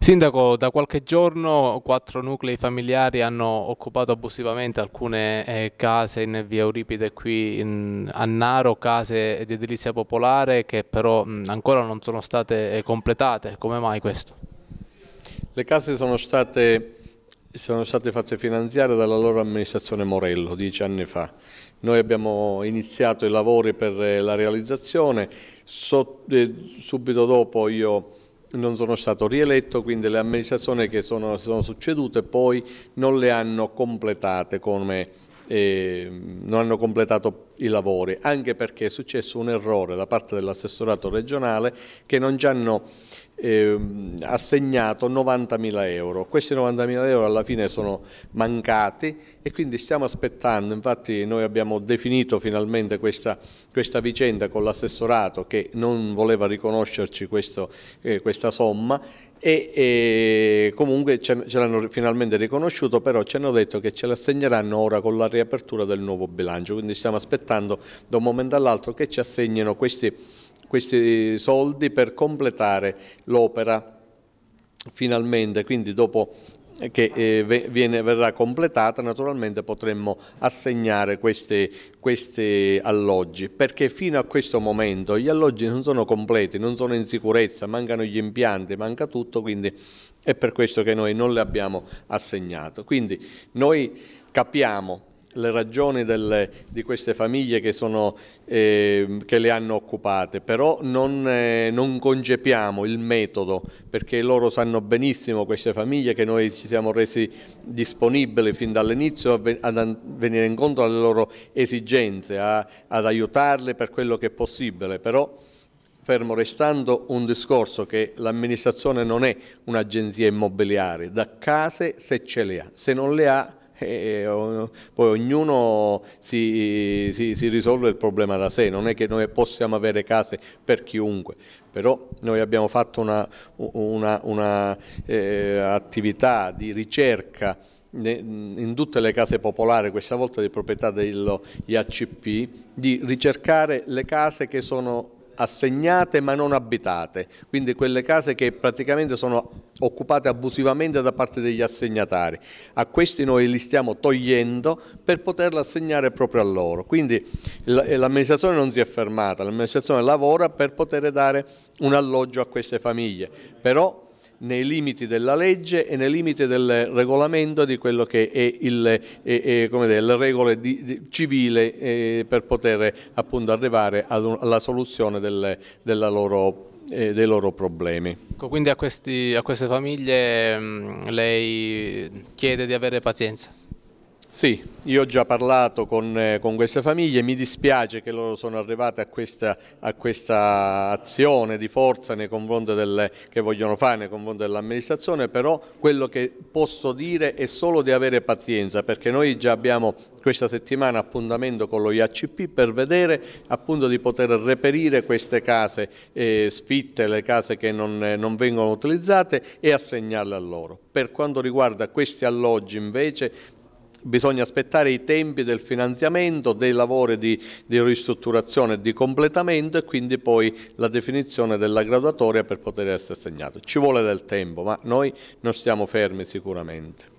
Sindaco, da qualche giorno quattro nuclei familiari hanno occupato abusivamente alcune eh, case in via Euripide qui in, a Naro, case di edilizia popolare che però mh, ancora non sono state eh, completate. Come mai questo? Le case sono state sono state fatte finanziare dalla loro amministrazione Morello dieci anni fa. Noi abbiamo iniziato i lavori per eh, la realizzazione, so, eh, subito dopo io non sono stato rieletto, quindi le amministrazioni che sono, sono succedute poi non le hanno completate come eh, non hanno completato i lavori, anche perché è successo un errore da parte dell'assessorato regionale che non ci hanno ehm, assegnato 90.000 euro. Questi 90.000 euro alla fine sono mancati e quindi stiamo aspettando, infatti noi abbiamo definito finalmente questa, questa vicenda con l'assessorato che non voleva riconoscerci questo, eh, questa somma e, e comunque ce, ce l'hanno finalmente riconosciuto, però ci hanno detto che ce l'assegneranno ora con la riapertura del nuovo bilancio, quindi stiamo aspettando da un momento all'altro che ci assegnino questi questi soldi per completare l'opera finalmente, quindi dopo che eh, viene, verrà completata naturalmente potremmo assegnare questi alloggi perché fino a questo momento gli alloggi non sono completi, non sono in sicurezza, mancano gli impianti, manca tutto quindi è per questo che noi non li abbiamo assegnato. Quindi noi capiamo le ragioni delle, di queste famiglie che, sono, eh, che, le hanno occupate, però non, eh, non, concepiamo il metodo perché loro sanno benissimo queste famiglie che noi ci siamo resi disponibili fin dall'inizio ad venire incontro alle loro esigenze, a, ad aiutarle per quello che è possibile, però fermo restando un discorso che l'amministrazione non è un'agenzia immobiliare, da case se ce le ha, se non le ha e poi ognuno si, si, si, risolve il problema da sé, non è che noi possiamo avere case per chiunque, però noi abbiamo fatto un'attività eh, di ricerca in tutte le case popolari, questa volta di proprietà degli ACP, di ricercare le case che sono assegnate ma non abitate, quindi quelle case che praticamente sono occupate abusivamente da parte degli assegnatari. A questi noi li stiamo togliendo per poterla assegnare proprio a loro. Quindi eh, l'amministrazione non si è fermata, l'amministrazione lavora per poter dare un alloggio a queste famiglie, però nei limiti della legge e nei limiti del regolamento di quello che è, il, è, è dire, le regole di, di, civile eh, per poter appunto, arrivare un, alla soluzione del, loro, eh, dei loro problemi. Ecco, quindi a, questi, a queste famiglie mh, mm, lei chiede di avere pazienza? Sì, io ho già parlato con, eh, con, queste famiglie, mi dispiace che loro sono arrivate a questa, a questa azione di forza nei confronti delle, che vogliono fare nei confronti dell'amministrazione, però quello che posso dire è solo di avere pazienza, perché noi già abbiamo questa settimana appuntamento con lo IACP per vedere appunto di poter reperire queste case eh, sfitte, le case che non, eh, non vengono utilizzate e assegnarle a loro. Per quanto riguarda questi alloggi invece Bisogna aspettare i tempi del finanziamento, dei lavori di, di ristrutturazione e di completamento e quindi poi la definizione della graduatoria per poter essere assegnato. Ci vuole del tempo, ma noi non stiamo fermi sicuramente.